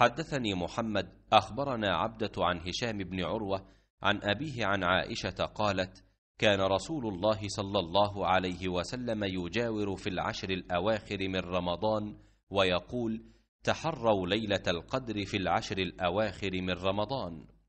حدثني محمد أخبرنا عبدة عن هشام بن عروة عن أبيه عن عائشة قالت كان رسول الله صلى الله عليه وسلم يجاور في العشر الأواخر من رمضان ويقول تحروا ليلة القدر في العشر الأواخر من رمضان